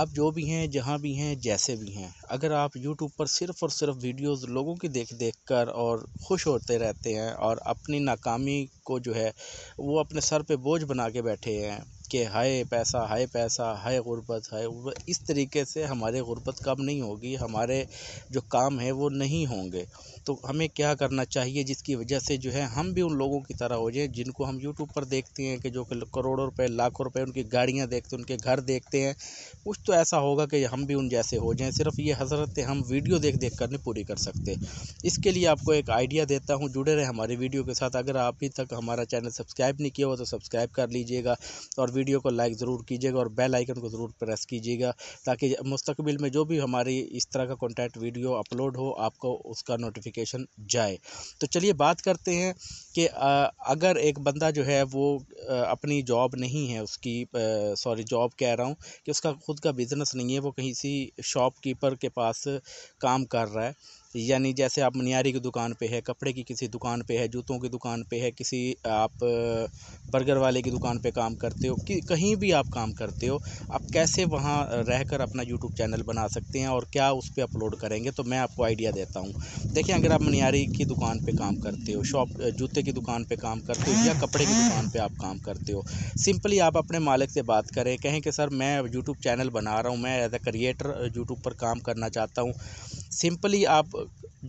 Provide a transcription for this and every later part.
आप जो भी हैं जहाँ भी हैं जैसे भी हैं अगर आप यूट्यूब पर सिर्फ़ और सिर्फ़ वीडियोज़ लोगों की देख देख कर और खुश होते रहते हैं और अपनी नाकामी को जो है वो अपने सर पे बोझ बना के बैठे हैं कि हाय पैसा हाय पैसा हाय ग़ुरबत हाय इस तरीके से हमारे ग़ुरबत कम नहीं होगी हमारे जो काम है वो नहीं होंगे तो हमें क्या करना चाहिए जिसकी वजह से जो है हम भी उन लोगों की तरह हो जाए जिनको हम यूट्यूब पर देखते हैं कि जो करोड़ों रुपए लाखों रुपए उनकी गाड़ियाँ देखते हैं उनके घर देखते हैं कुछ तो ऐसा होगा कि हम भी उन जैसे हो जाएँ सिर्फ ये हसरत हम वीडियो देख देख कर नहीं पूरी कर सकते इसके लिए आपको एक आइडिया देता हूँ जुड़े रहे हमारे वीडियो के साथ अगर आप अभी तक हमारा चैनल सब्सक्राइब नहीं किया हुआ तो सब्सक्राइब कर लीजिएगा और वीडियो को लाइक ज़रूर कीजिएगा और बेल आइकन को ज़रूर प्रेस कीजिएगा ताकि मुस्तबिल में जो भी हमारी इस तरह का कॉन्टैक्ट वीडियो अपलोड हो आपको उसका नोटिफिकेशन जाए तो चलिए बात करते हैं कि अगर एक बंदा जो है वो अपनी जॉब नहीं है उसकी सॉरी जॉब कह रहा हूँ कि उसका खुद का बिज़नेस नहीं है वो कहीं सी शॉपकीपर के पास काम कर रहा है यानी जैसे आप मनियारी की दुकान पे है कपड़े की किसी दुकान पे है जूतों की दुकान पे है किसी आप बर्गर वाले की दुकान पे काम करते हो कि कहीं भी आप काम करते हो आप कैसे वहाँ रहकर अपना यूट्यूब चैनल बना सकते हैं और क्या उस पर अपलोड करेंगे तो मैं आपको आइडिया देता हूँ देखें अगर आप मनियारी की दुकान पर काम करते हो शॉप जूते की दुकान पर काम करते हो या कपड़े की दुकान पर आप काम करते हो सिंपली आप अपने मालिक से बात करें कहें कि सर मैं यूट्यूब चैनल बना रहा हूँ मैं एज ए क्रिएटर यूट्यूब पर काम करना चाहता हूँ सिंपली आप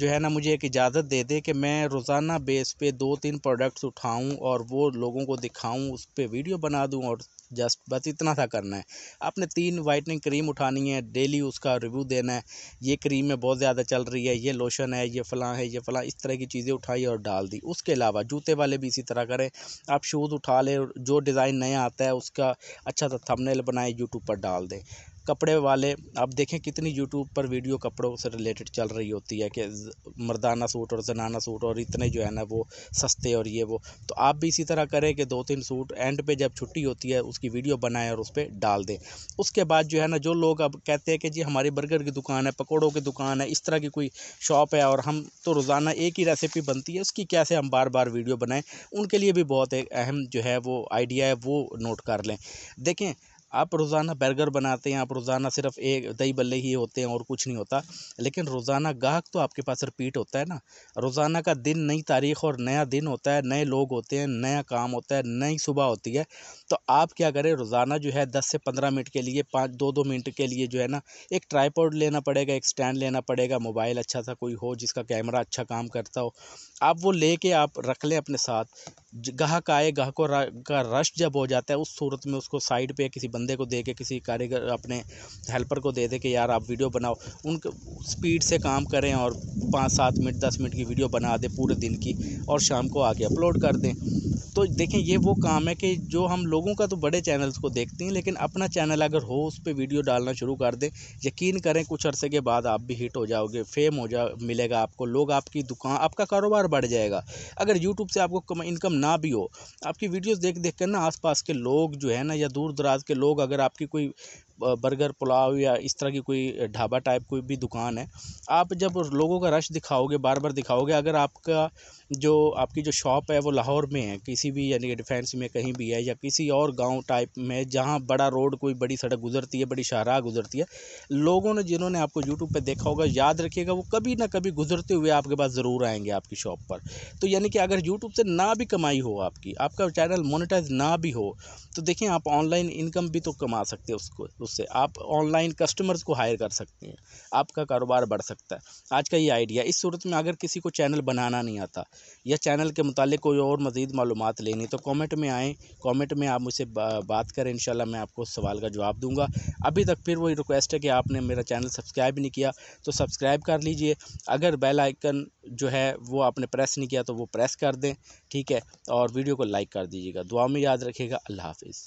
जो है ना मुझे एक इजाज़त दे दे कि मैं रोज़ाना बेस पे दो तीन प्रोडक्ट्स उठाऊं और वो लोगों को दिखाऊं उस पर वीडियो बना दूं और जस्ट बस इतना सा करना है आपने तीन वाइटनिंग क्रीम उठानी है डेली उसका रिव्यू देना है ये क्रीम में बहुत ज़्यादा चल रही है ये लोशन है ये फ़लाँ है ये फ़लाँ इस तरह की चीज़ें उठाई और डाल दी उसके अलावा जूते वाले भी इसी तरह करें आप शूज़ उठा लें जो डिज़ाइन नया आता है उसका अच्छा सा थमनेल बनाए यूट्यूब पर डाल दें कपड़े वाले आप देखें कितनी यूट्यूब पर वीडियो कपड़ों से रिलेटेड चल रही होती है कि मर्दाना सूट और जनाना सूट और इतने जो है ना वो सस्ते और ये वो तो आप भी इसी तरह करें कि दो तीन सूट एंड पे जब छुट्टी होती है उसकी वीडियो बनाएं और उस पर डाल दें उसके बाद जो है ना जो लोग अब कहते हैं कि जी हमारी बर्गर की दुकान है पकौड़ों की दुकान है इस तरह की कोई शॉप है और हम तो रोज़ाना एक ही रेसिपी बनती है उसकी कैसे हम बार बार वीडियो बनाएँ उनके लिए भी बहुत एक अहम जो है वो आइडिया है वो नोट कर लें देखें आप रोज़ाना बर्गर बनाते हैं आप रोज़ाना सिर्फ एक दही बल्ले ही होते हैं और कुछ नहीं होता लेकिन रोज़ाना गाहक तो आपके पास रिपीट होता है ना रोज़ाना का दिन नई तारीख़ और नया दिन होता है नए लोग होते हैं नया काम होता है नई सुबह होती है तो आप क्या करें रोज़ाना जो है दस से पंद्रह मिनट के लिए पाँच दो दो मिनट के लिए जो है ना एक ट्राईपोड लेना पड़ेगा एक स्टैंड लेना पड़ेगा मोबाइल अच्छा सा कोई हो जिसका कैमरा अच्छा काम करता हो आप वो ले आप रख लें अपने साथ गाहक आए गाहकों का रश जब हो जाता है उस सूरत में उसको साइड पे किसी बंदे को दे के किसी कारीगर अपने हेल्पर को दे दे कि यार आप वीडियो बनाओ उन स्पीड से काम करें और पाँच सात मिनट दस मिनट की वीडियो बना दें पूरे दिन की और शाम को आके अपलोड कर दें तो देखें ये वो काम है कि जो हम लोगों का तो बड़े चैनल्स को देखते हैं लेकिन अपना चैनल अगर हो उस पर वीडियो डालना शुरू कर दें यकीन करें कुछ अरसे के बाद आप भी हिट हो जाओगे फेम हो जा मिलेगा आपको लोग आपकी दुकान आपका कारोबार बढ़ जाएगा अगर यूट्यूब से आपको इनकम ना भी हो आपकी वीडियोज़ देख देख कर ना आस के लोग जो है ना या दूर दराज के लोग अगर आपकी कोई बर्गर पुलाव या इस तरह की कोई ढाबा टाइप कोई भी दुकान है आप जब लोगों का रश दिखाओगे बार बार दिखाओगे अगर आपका जो आपकी जो शॉप है वो लाहौर में है किसी भी यानी कि डिफेंस में कहीं भी है या किसी और गांव टाइप में जहां बड़ा रोड कोई बड़ी सड़क गुजरती है बड़ी शाहराह गुजरती है लोगों ने जिन्होंने आपको यूट्यूब पर देखा होगा याद रखिएगा वो कभी ना कभी गुजरते हुए आपके पास ज़रूर आएँगे आपकी शॉप पर तो यानी कि अगर यूट्यूब से ना भी कमाई हो आपकी आपका चैनल मोनिटाइज ना भी हो तो देखें आप ऑनलाइन इनकम भी तो कमा सकते हो उसको उससे आप ऑनलाइन कस्टमर्स को हायर कर सकते हैं आपका कारोबार बढ़ सकता है आज का ये आइडिया इस सूरत में अगर किसी को चैनल बनाना नहीं आता या चैनल के मुतल कोई और मज़ीद मालूम लेनी तो कॉमेंट में आएँ कॉमेंट में आप मुझसे बात करें इन मैं आपको सवाल का जवाब दूँगा अभी तक फिर वही रिक्वेस्ट है कि आपने मेरा चैनल सब्सक्राइब नहीं किया तो सब्सक्राइब कर लीजिए अगर बेल आइकन जो है वो आपने प्रेस नहीं किया तो वो प्रेस कर दें ठीक है और वीडियो को लाइक कर दीजिएगा दुआ में याद रखिएगा अल्लाह हाफिज़